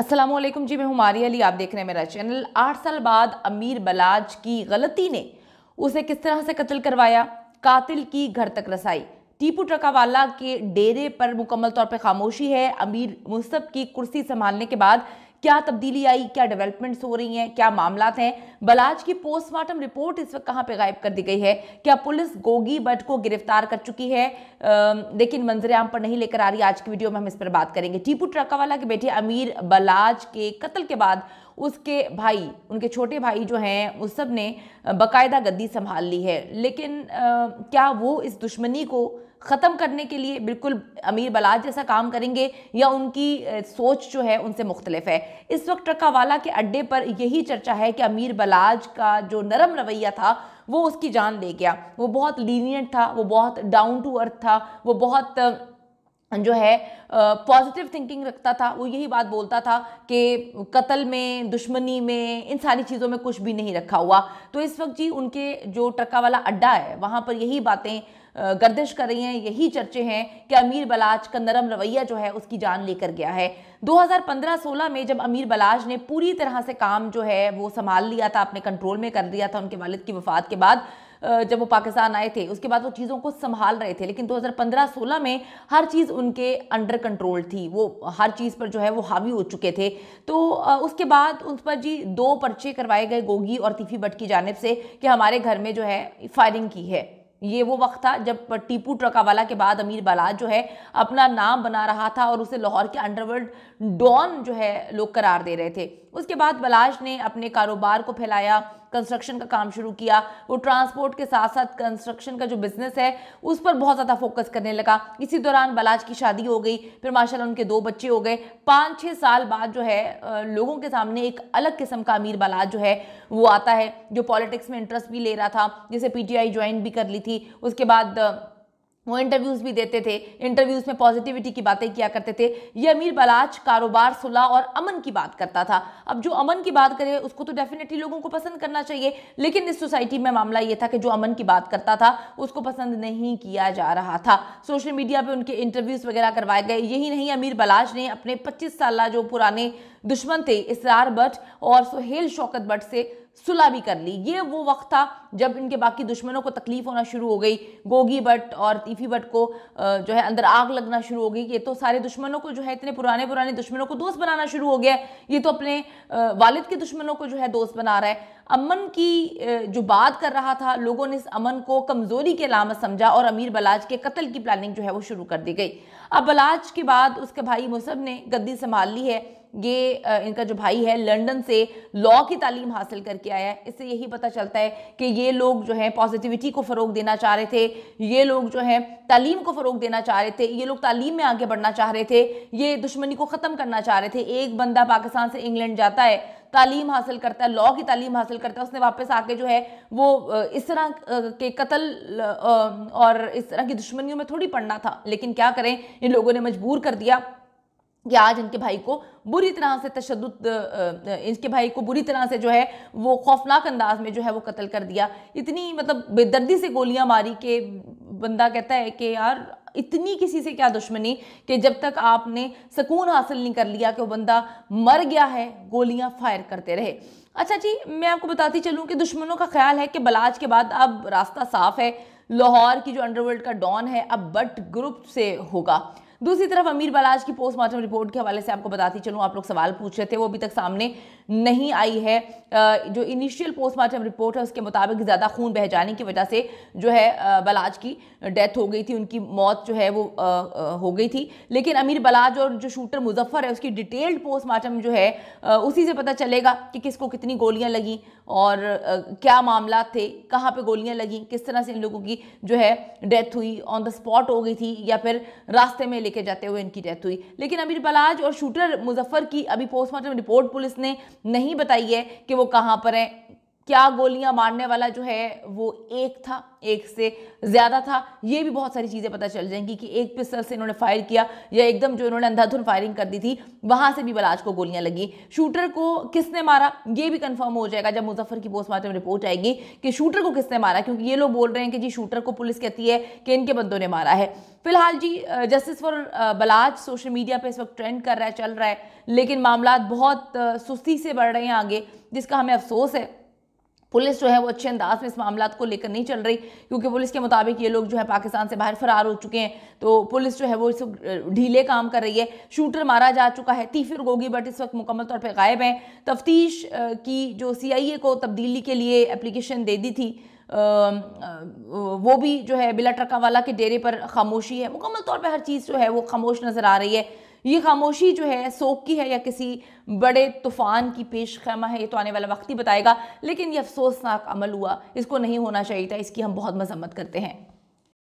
असलम जी मैं हमारी अली आप देख रहे हैं मेरा चैनल आठ साल बाद अमीर बलाज की गलती ने उसे किस तरह से कत्ल करवाया कातिल की घर तक रसाई टीपू ट्रकावाला के डेरे पर मुकम्मल तौर पर खामोशी है अमीर मुस्तफ़ की कुर्सी संभालने के बाद क्या तब्दीली आई क्या डेवलपमेंट्स हो रही हैं क्या मामला हैं बलाज की पोस्टमार्टम रिपोर्ट इस वक्त कहाँ पे गायब कर दी गई है क्या पुलिस गोगी भट्ट को गिरफ्तार कर चुकी है आ, लेकिन मंजरेआम आम पर नहीं लेकर आ रही आज की वीडियो में हम इस पर बात करेंगे टीपू ट्रकावाला के बेटे अमीर बलाज के कत्ल के बाद उसके भाई उनके छोटे भाई जो हैं उस सब ने बाकायदा गद्दी संभाल ली है लेकिन आ, क्या वो इस दुश्मनी को ख़त्म करने के लिए बिल्कुल अमीर बलाज जैसा काम करेंगे या उनकी सोच जो है उनसे मुख्तलिफ है इस वक्त ट्रकावाला के अड्डे पर यही चर्चा है कि अमीर बलाज का जो नरम रवैया था वो उसकी जान ले गया वो बहुत लीनियंट था वो बहुत डाउन टू अर्थ था वो बहुत जो है पॉजिटिव थिंकिंग रखता था वो यही बात बोलता था कि कत्ल में दुश्मनी में इन सारी चीज़ों में कुछ भी नहीं रखा हुआ तो इस वक्त जी उनके जो ट्रका वाला अड्डा है वहाँ पर यही बातें गर्दिश कर रही हैं यही चर्चे हैं कि अमीर बलाज का नरम रवैया जो है उसकी जान लेकर गया है 2015-16 में जब अमीर बलाज ने पूरी तरह से काम जो है वो संभाल लिया था अपने कंट्रोल में कर लिया था उनके वालिद की वफात के बाद जब वो पाकिस्तान आए थे उसके बाद वो चीज़ों को संभाल रहे थे लेकिन 2015-16 में हर चीज़ उनके अंडर कंट्रोल थी वो हर चीज़ पर जो है वो हावी हो चुके थे तो उसके बाद उन पर जी दो पर्चे करवाए गए गोगी और तीफी भट्ट की जानब से कि हमारे घर में जो है फायरिंग की है ये वो वक्त था जब टीपू ट्रकावाला के बाद अमीर बालाज जो है अपना नाम बना रहा था और उसे लाहौर के अंडरवर्ल्ड डॉन जो है लोग करार दे रहे थे उसके बाद बलाज ने अपने कारोबार को फैलाया कंस्ट्रक्शन का काम शुरू किया वो ट्रांसपोर्ट के साथ साथ कंस्ट्रक्शन का जो बिजनेस है उस पर बहुत ज़्यादा फोकस करने लगा इसी दौरान बलाज की शादी हो गई फिर माशाल्लाह उनके दो बच्चे हो गए पाँच छः साल बाद जो है लोगों के सामने एक अलग किस्म का अमीर बलाज जो है वो आता है जो पॉलिटिक्स में इंटरेस्ट भी ले रहा था जिसे पीटीआई ज्वाइन भी कर ली थी थी उसके बाद वो इंटरव्यूज़ भी देते थे इंटरव्यूज़ में पॉजिटिविटी की बातें किया करते थे ये अमीर बलाज कारोबार सुलह और अमन की बात करता था अब जो अमन की बात करे उसको तो डेफिनेटली लोगों को पसंद करना चाहिए लेकिन इस सोसाइटी में मामला ये था कि जो अमन की बात करता था उसको पसंद नहीं किया जा रहा था सोशल मीडिया पर उनके इंटरव्यूज़ वगैरह करवाए गए यही नहीं अमीर बलाज ने अपने पच्चीस साल जो पुराने दुश्मन थे इसरार भट्ट और सुहेल शौकत भट्ट से सुलह भी कर ली ये वो वक्त था जब इनके बाकी दुश्मनों को तकलीफ होना शुरू हो गई गोगी भट्ट और तीफी भट्ट को जो है अंदर आग लगना शुरू हो गई ये तो सारे दुश्मनों को जो है इतने पुराने पुराने दुश्मनों को दोस्त बनाना शुरू हो गया ये तो अपने वालिद के दुश्मनों को जो है दोस्त बना रहा है अमन की जो बात कर रहा था लोगों ने इस अमन को कमज़ोरी के लामत समझा और अमीर बलाज के कत्ल की प्लानिंग जो है वो शुरू कर दी गई अब बलाज के बाद उसके भाई मुसब ने गद्दी संभाल ली है ये इनका जो भाई है लंदन से लॉ की तालीम हासिल करके आया है इससे यही पता चलता है कि ये लोग जो हैं पॉजिटिविटी को फ़रोग देना चाह रहे थे ये लोग जो हैं तालीम को फ़रोग देना चाह रहे थे ये लोग तालीम में आगे बढ़ना चाह रहे थे ये दुश्मनी को ख़त्म करना चाह रहे थे एक बंदा पाकिस्तान से इंग्लैंड जाता है तालीम हासिल करता है लॉ की तालीम हासिल करता है उसने वापस आके जो है वो इस तरह के कत्ल और इस तरह की दुश्मनियों में थोड़ी पड़ना था लेकिन क्या करें इन लोगों ने मजबूर कर दिया कि आज इनके भाई को बुरी तरह से तशद इनके भाई को बुरी तरह से जो है वो खौफनाक अंदाज में जो है वो कत्ल कर दिया इतनी मतलब बेदर्दी से गोलियां मारी कि बंदा कहता है कि यार इतनी किसी से क्या दुश्मनी कि जब तक आपने सुकून हासिल नहीं कर लिया कि वो बंदा मर गया है गोलियां फायर करते रहे अच्छा जी मैं आपको बताती चलूँ कि दुश्मनों का ख्याल है कि बलाज के बाद अब रास्ता साफ है लाहौर की जो अंडरवर्ल्ड का डॉन है अब बट ग्रुप से होगा दूसरी तरफ अमीर बलाज की पोस्टमार्टम रिपोर्ट के हवाले से आपको बताती चलूँ आप लोग सवाल पूछ रहे थे वो अभी तक सामने नहीं आई है जो इनिशियल पोस्टमार्टम रिपोर्ट है उसके मुताबिक ज़्यादा खून बह जाने की वजह से जो है बलाज की डेथ हो गई थी उनकी मौत जो है वो हो गई थी लेकिन अमीर बलाज और जो शूटर मुजफ्फर है उसकी डिटेल्ड पोस्टमार्टम जो है उसी से पता चलेगा कि किसको कितनी गोलियाँ लगी और क्या मामला थे कहाँ पे गोलियां लगी किस तरह से इन लोगों की जो है डेथ हुई ऑन द स्पॉट हो गई थी या फिर रास्ते में लेके जाते हुए इनकी डेथ हुई लेकिन अमीर बलाज और शूटर मुजफ्फर की अभी पोस्टमार्टम रिपोर्ट पुलिस ने नहीं बताई है कि वो कहाँ पर हैं क्या गोलियां मारने वाला जो है वो एक था एक से ज़्यादा था ये भी बहुत सारी चीज़ें पता चल जाएंगी कि एक पिस्टल से इन्होंने फायर किया या एकदम जो इन्होंने अंधाधुन फायरिंग कर दी थी वहाँ से भी बलाज को गोलियां लगी शूटर को किसने मारा ये भी कंफर्म हो जाएगा जब मुजफ्फर की पोस्टमार्टम रिपोर्ट आएगी कि शूटर को किसने मारा क्योंकि ये लोग बोल रहे हैं कि जी शूटर को पुलिस कहती है कि इनके बंदों ने मारा है फिलहाल जी जस्टिस फॉर बलाज सोशल मीडिया पर इस वक्त ट्रेंड कर रहा है चल रहा है लेकिन मामला बहुत सुस्ती से बढ़ रहे हैं आगे जिसका हमें अफसोस है पुलिस जो है वो अच्छे अंदाज में इस मामला को लेकर नहीं चल रही क्योंकि पुलिस के मुताबिक ये लोग जो है पाकिस्तान से बाहर फरार हो चुके हैं तो पुलिस जो है वो इस ढीले काम कर रही है शूटर मारा जा चुका है तीफिर गोगी बट इस वक्त मुकम्मल तौर पर गायब हैं तफ्तीश की जो सी को तब्दीली के लिए एप्लीकेशन दे दी थी आ, वो भी जो है बिला ट्रका वाला के डेरे पर खामोशी है मुकम्मल तौर पर हर चीज़ जो है वो खामोश नज़र आ रही है ये खामोशी जो है सोख की है या किसी बड़े तूफ़ान की पेश खैमा है ये तो आने वाला वक्त ही बताएगा लेकिन ये अफसोसनाक अमल हुआ इसको नहीं होना चाहिए था इसकी हम बहुत मजम्मत करते हैं